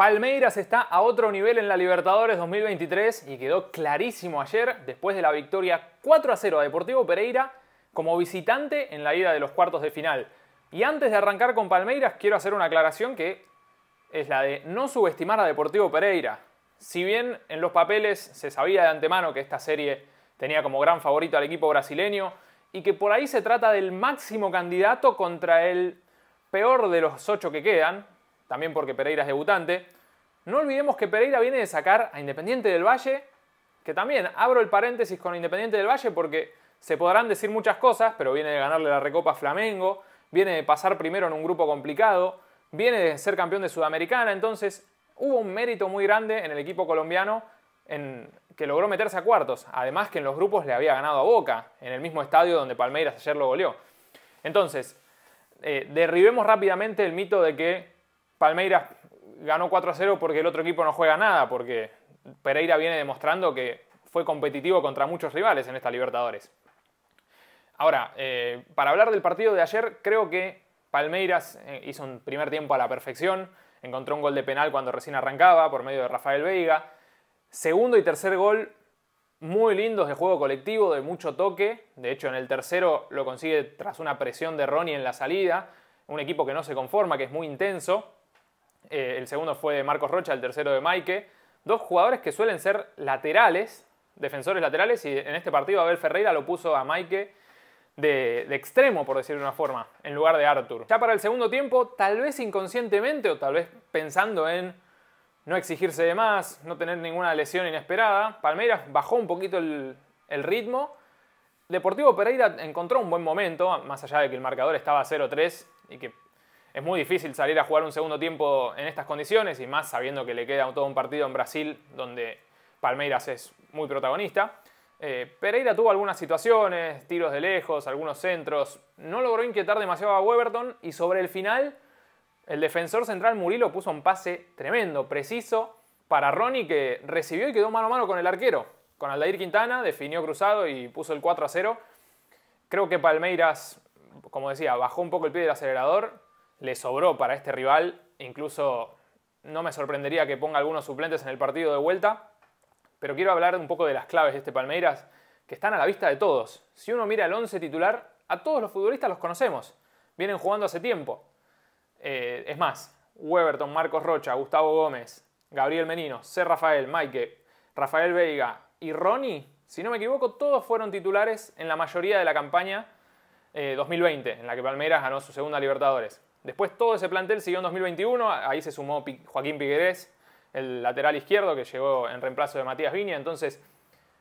Palmeiras está a otro nivel en la Libertadores 2023 y quedó clarísimo ayer después de la victoria 4 a 0 a Deportivo Pereira como visitante en la ida de los cuartos de final. Y antes de arrancar con Palmeiras quiero hacer una aclaración que es la de no subestimar a Deportivo Pereira. Si bien en los papeles se sabía de antemano que esta serie tenía como gran favorito al equipo brasileño y que por ahí se trata del máximo candidato contra el peor de los ocho que quedan, también porque Pereira es debutante. No olvidemos que Pereira viene de sacar a Independiente del Valle, que también abro el paréntesis con Independiente del Valle porque se podrán decir muchas cosas, pero viene de ganarle la Recopa Flamengo, viene de pasar primero en un grupo complicado, viene de ser campeón de Sudamericana, entonces hubo un mérito muy grande en el equipo colombiano en que logró meterse a cuartos, además que en los grupos le había ganado a Boca, en el mismo estadio donde Palmeiras ayer lo goleó. Entonces, eh, derribemos rápidamente el mito de que Palmeiras ganó 4 a 0 porque el otro equipo no juega nada, porque Pereira viene demostrando que fue competitivo contra muchos rivales en esta Libertadores. Ahora, eh, para hablar del partido de ayer, creo que Palmeiras eh, hizo un primer tiempo a la perfección, encontró un gol de penal cuando recién arrancaba por medio de Rafael Veiga. Segundo y tercer gol muy lindos de juego colectivo, de mucho toque. De hecho, en el tercero lo consigue tras una presión de Ronnie en la salida. Un equipo que no se conforma, que es muy intenso. Eh, el segundo fue de Marcos Rocha, el tercero de Maike. Dos jugadores que suelen ser laterales, defensores laterales, y en este partido Abel Ferreira lo puso a Maike de, extremo, por decirlo de una forma, en lugar de Arthur. Ya para el segundo tiempo, tal vez inconscientemente o tal vez pensando en no exigirse de más, no tener ninguna lesión inesperada, Palmeiras bajó un poquito el, el ritmo. Deportivo Pereira encontró un buen momento, más allá de que el marcador estaba 0-3 y que es muy difícil salir a jugar un segundo tiempo en estas condiciones y más sabiendo que le queda todo un partido en Brasil donde Palmeiras es muy protagonista. Eh, Pereira tuvo algunas situaciones, tiros de lejos, algunos centros. No logró inquietar demasiado a Weverton y sobre el final el defensor central Murilo puso un pase tremendo, preciso, para Ronnie que recibió y quedó mano a mano con el arquero. Con Aldair Quintana definió cruzado y puso el 4 a 0. Creo que Palmeiras, como decía, bajó un poco el pie del acelerador, le sobró para este rival. Incluso no me sorprendería que ponga algunos suplentes en el partido de vuelta. Pero quiero hablar un poco de las claves de este Palmeiras, que están a la vista de todos. Si uno mira el 11 titular, a todos los futbolistas los conocemos. Vienen jugando hace tiempo. Eh, es más, Weberton, Marcos Rocha, Gustavo Gómez, Gabriel Menino, C. Rafael, Maike, Rafael Veiga y Ronnie, si no me equivoco, todos fueron titulares en la mayoría de la campaña 2020, eh, en la que Palmeiras ganó su segunda Libertadores. Después todo ese plantel siguió en 2021, ahí se sumó Joaquín Piguerés, el lateral izquierdo que llegó en reemplazo de Matías Viña, entonces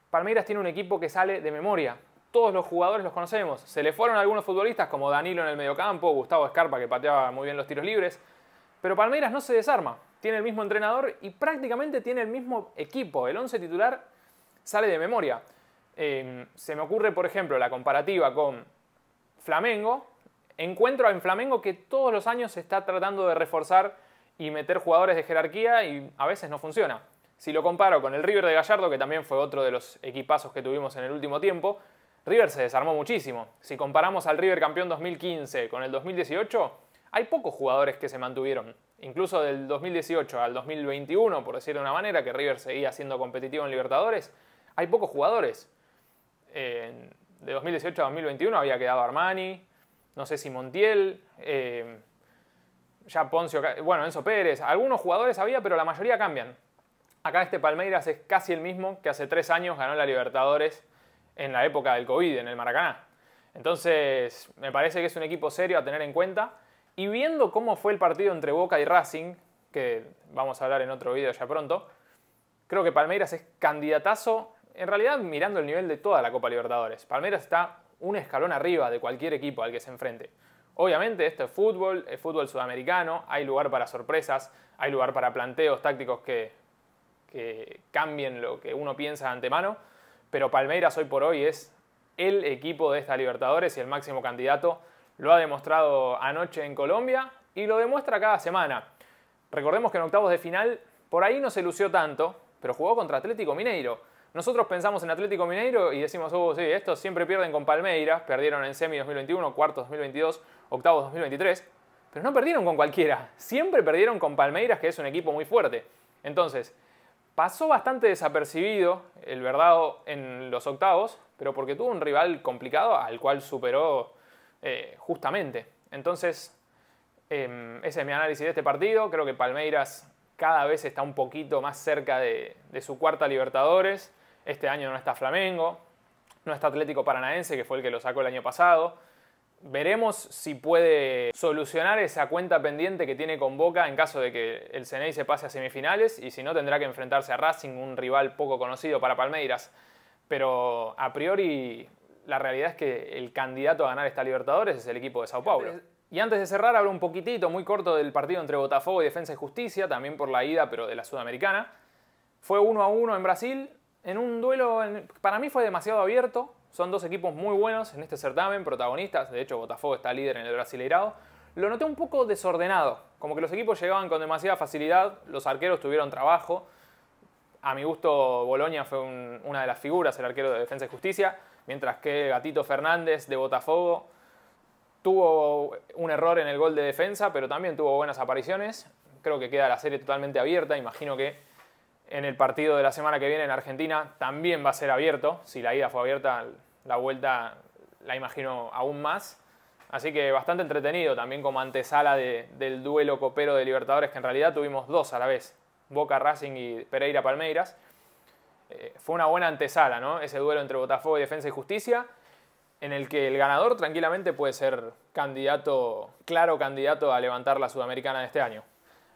Palmeiras tiene un equipo que sale de memoria. Todos los jugadores los conocemos. Se le fueron algunos futbolistas como Danilo en el mediocampo, Gustavo Escarpa que pateaba muy bien los tiros libres, pero Palmeiras no se desarma. Tiene el mismo entrenador y prácticamente tiene el mismo equipo. El 11 titular sale de memoria. Eh, se me ocurre, por ejemplo, la comparativa con Flamengo, encuentro en Flamengo que todos los años se está tratando de reforzar y meter jugadores de jerarquía y a veces no funciona. Si lo comparo con el River de Gallardo, que también fue otro de los equipazos que tuvimos en el último tiempo, River se desarmó muchísimo. Si comparamos al River campeón 2015 con el 2018, hay pocos jugadores que se mantuvieron. Incluso del 2018 al 2021, por decir de una manera, que River seguía siendo competitivo en Libertadores, hay pocos jugadores. de 2018 a 2021 había quedado Armani, no sé si Montiel, eh, ya Poncio, bueno, Enzo Pérez, algunos jugadores había, pero la mayoría cambian. Acá este Palmeiras es casi el mismo que hace tres años ganó la Libertadores en la época del COVID, en el Maracaná. Entonces, me parece que es un equipo serio a tener en cuenta. Y viendo cómo fue el partido entre Boca y Racing, que vamos a hablar en otro video ya pronto, creo que Palmeiras es candidatazo, en realidad mirando el nivel de toda la Copa Libertadores. Palmeiras está un escalón arriba de cualquier equipo al que se enfrente. Obviamente esto es fútbol, es fútbol sudamericano, hay lugar para sorpresas, hay lugar para planteos tácticos que, que cambien lo que uno piensa de antemano, pero Palmeiras hoy por hoy es el equipo de esta Libertadores y el máximo candidato. Lo ha demostrado anoche en Colombia y lo demuestra cada semana. Recordemos que en octavos de final por ahí no se lució tanto, pero jugó contra Atlético Mineiro nosotros pensamos en Atlético Mineiro y decimos, oh, sí, estos siempre pierden con Palmeiras, perdieron en semi 2021, Cuarto 2022, octavos 2023, pero no perdieron con cualquiera, siempre perdieron con Palmeiras, que es un equipo muy fuerte. Entonces, pasó bastante desapercibido el Verdado en los octavos, pero porque tuvo un rival complicado al cual superó eh, justamente. Entonces, em, ese es mi análisis de este partido. Creo que Palmeiras cada vez está un poquito más cerca de su cuarta Libertadores. Este año no está Flamengo, no está Atlético Paranaense, que fue el que lo sacó el año pasado. Veremos si puede solucionar esa cuenta pendiente que tiene con Boca en caso de que el Ceney se pase a semifinales y si no tendrá que enfrentarse a Racing, un rival poco conocido para Palmeiras. Pero a priori la realidad es que el candidato a ganar esta Libertadores es el equipo de Sao Paulo. Y antes de cerrar hablo un poquitito, muy corto, del partido entre Botafogo y Defensa y Justicia, también por la ida, pero de la Sudamericana. Fue 1 a 1 en Brasil, en un duelo, para mí fue demasiado abierto. Son dos equipos muy buenos en este certamen, protagonistas. De hecho, Botafogo está líder en el Brasileirado. Lo noté un poco desordenado, como que los equipos llegaban con demasiada facilidad, los arqueros tuvieron trabajo. A mi gusto, Boloña fue una de las figuras, el arquero de Defensa y Justicia, mientras que Gatito Fernández de Botafogo tuvo un error en el gol de defensa, pero también tuvo buenas apariciones. Creo que queda la serie totalmente abierta, imagino que en el partido de la semana que viene en Argentina también va a ser abierto. Si la ida fue abierta, la vuelta la imagino aún más. Así que bastante entretenido también como antesala del duelo copero de Libertadores, que en realidad tuvimos dos a la vez, Boca Racing y Pereira Palmeiras. Eh, fue una buena antesala, ¿no? Ese duelo entre Botafogo y Defensa y Justicia, en el que el ganador tranquilamente puede ser candidato, claro candidato a levantar la Sudamericana de este año.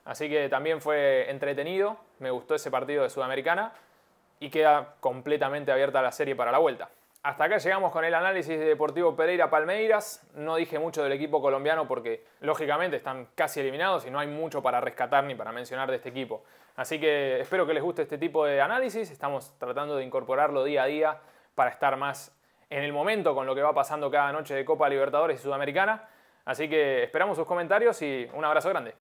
Así que también fue entretenido, me gustó ese partido de Sudamericana y queda completamente abierta la serie para la vuelta. Hasta acá llegamos con el análisis de Deportivo Pereira Palmeiras. No dije mucho del equipo colombiano porque lógicamente están casi eliminados y no hay mucho para rescatar ni para mencionar de este equipo. Así que espero que les guste este tipo de análisis. Estamos tratando de incorporarlo día a día para estar más en el momento con lo que va pasando cada noche de Copa Libertadores y Sudamericana. Así que esperamos sus comentarios y un abrazo grande.